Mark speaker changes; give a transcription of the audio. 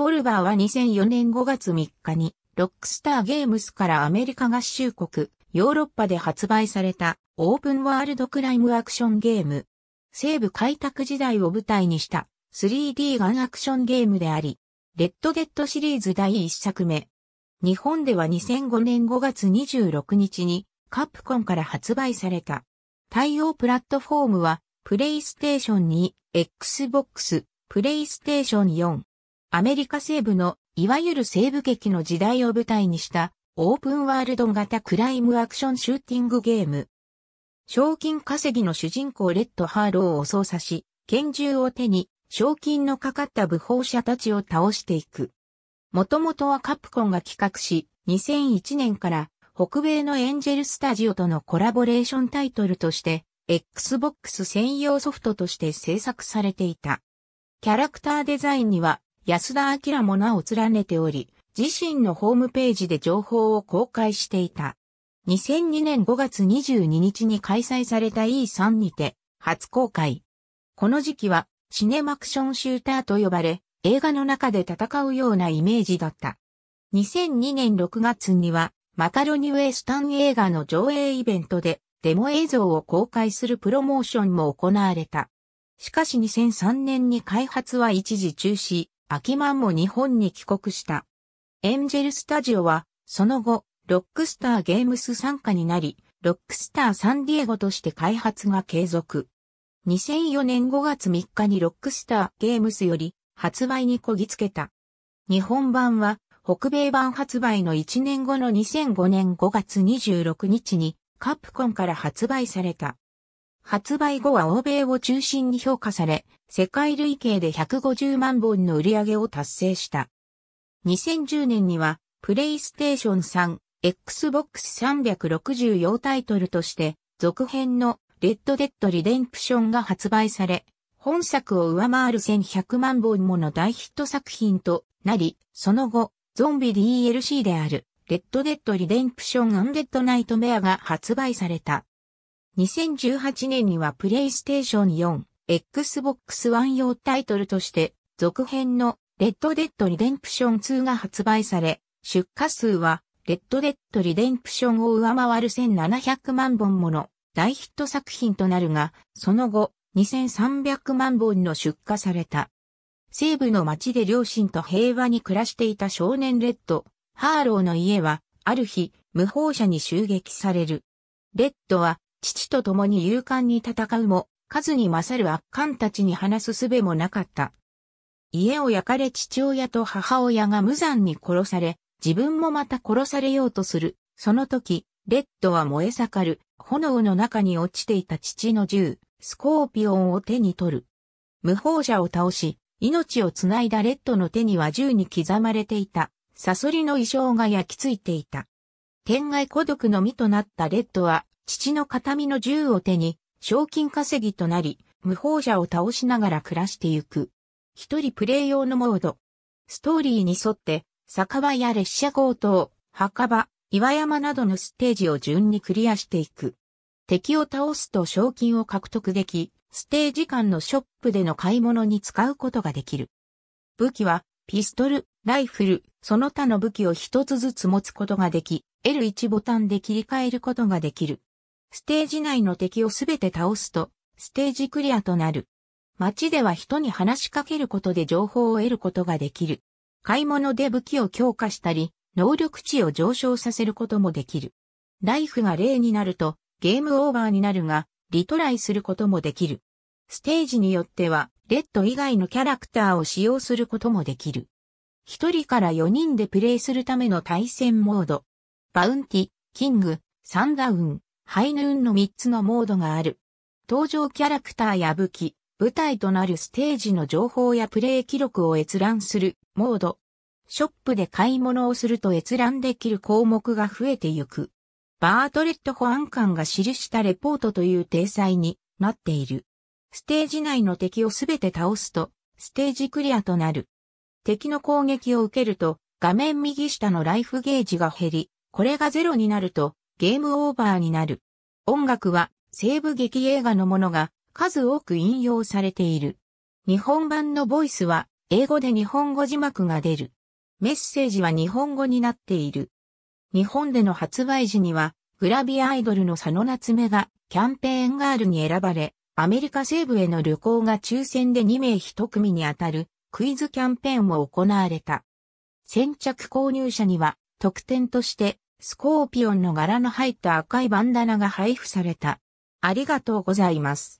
Speaker 1: ボルバーは2004年5月3日に、ロックスターゲームスからアメリカ合衆国、ヨーロッパで発売されたオープンワールドクライムアクションゲーム。西部開拓時代を舞台にした 3D ガンアクションゲームであり、レッドゲットシリーズ第1作目。日本では2005年5月26日にカプコンから発売された。対応プラットフォームは、プレイステーション2、Xbox、プレイステーション4、アメリカ西部の、いわゆる西部劇の時代を舞台にした、オープンワールド型クライムアクションシューティングゲーム。賞金稼ぎの主人公レッド・ハーローを操作し、拳銃を手に、賞金のかかった武法者たちを倒していく。もともとはカプコンが企画し、2001年から北米のエンジェルスタジオとのコラボレーションタイトルとして、Xbox 専用ソフトとして制作されていた。キャラクターデザインには安田明も名を連ねており、自身のホームページで情報を公開していた。2002年5月22日に開催された E3 にて初公開。この時期はシネマクションシューターと呼ばれ、映画の中で戦うようなイメージだった。2002年6月にはマカロニウェスタン映画の上映イベントでデモ映像を公開するプロモーションも行われた。しかし2003年に開発は一時中止、アキマンも日本に帰国した。エンジェルスタジオは、その後、ロックスターゲームス参加になり、ロックスターサンディエゴとして開発が継続。2004年5月3日にロックスターゲームスより発売にこぎつけた。日本版は北米版発売の1年後の2005年5月26日にカプコンから発売された。発売後は欧米を中心に評価され、世界累計で150万本の売り上げを達成した。2010年には、プレイステーション3、Xbox 360用タイトルとして、続編のレッドデッドリデンプションが発売され、本作を上回る1100万本もの大ヒット作品となり、その後、ゾンビ DLC である、レッドデッドリデンプションアンデッドナイトメアが発売された。2018年にはプレイステーション4、Xbox One 用タイトルとして、続編のレッド・デッド・リデンプション2が発売され、出荷数は、レッド・デッド・リデンプションを上回る1700万本もの大ヒット作品となるが、その後、2300万本の出荷された。西部の街で両親と平和に暮らしていた少年レッド、ハーローの家は、ある日、無法者に襲撃される。レッドは、父と共に勇敢に戦うも、数に勝る悪漢たちに話す術もなかった。家を焼かれ父親と母親が無残に殺され、自分もまた殺されようとする。その時、レッドは燃え盛る、炎の中に落ちていた父の銃、スコーピオンを手に取る。無法者を倒し、命を繋いだレッドの手には銃に刻まれていた、サソリの衣装が焼き付いていた。天外孤独の身となったレッドは、父の形見の銃を手に、賞金稼ぎとなり、無法者を倒しながら暮らしてゆく。一人プレイ用のモード。ストーリーに沿って、酒場や列車強盗、墓場、岩山などのステージを順にクリアしていく。敵を倒すと賞金を獲得でき、ステージ間のショップでの買い物に使うことができる。武器は、ピストル、ライフル、その他の武器を一つずつ持つことができ、L1 ボタンで切り替えることができる。ステージ内の敵をすべて倒すと、ステージクリアとなる。街では人に話しかけることで情報を得ることができる。買い物で武器を強化したり、能力値を上昇させることもできる。ライフが0になると、ゲームオーバーになるが、リトライすることもできる。ステージによっては、レッド以外のキャラクターを使用することもできる。1人から4人でプレイするための対戦モード。バウンティ、キング、サンダウン、ハイヌーンの3つのモードがある。登場キャラクターや武器、舞台となるステージの情報やプレイ記録を閲覧するモード。ショップで買い物をすると閲覧できる項目が増えてゆく。バートレット保安官が記したレポートという体裁になっている。ステージ内の敵をすべて倒すと、ステージクリアとなる。敵の攻撃を受けると、画面右下のライフゲージが減り、これがゼロになると、ゲームオーバーになる。音楽は西部劇映画のものが数多く引用されている。日本版のボイスは英語で日本語字幕が出る。メッセージは日本語になっている。日本での発売時にはグラビアアイドルの佐野夏目がキャンペーンガールに選ばれ、アメリカ西部への旅行が抽選で2名1組に当たるクイズキャンペーンも行われた。先着購入者には特典としてスコーピオンの柄の入った赤いバンダナが配布された。ありがとうございます。